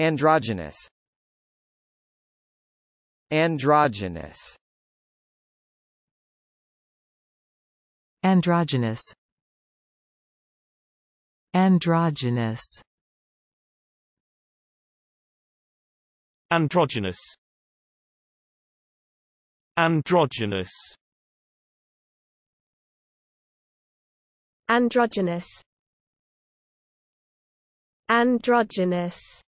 Androgynous Androgynous Androgynous Androgynous Androgynous Androgynous Androgynous Androgynous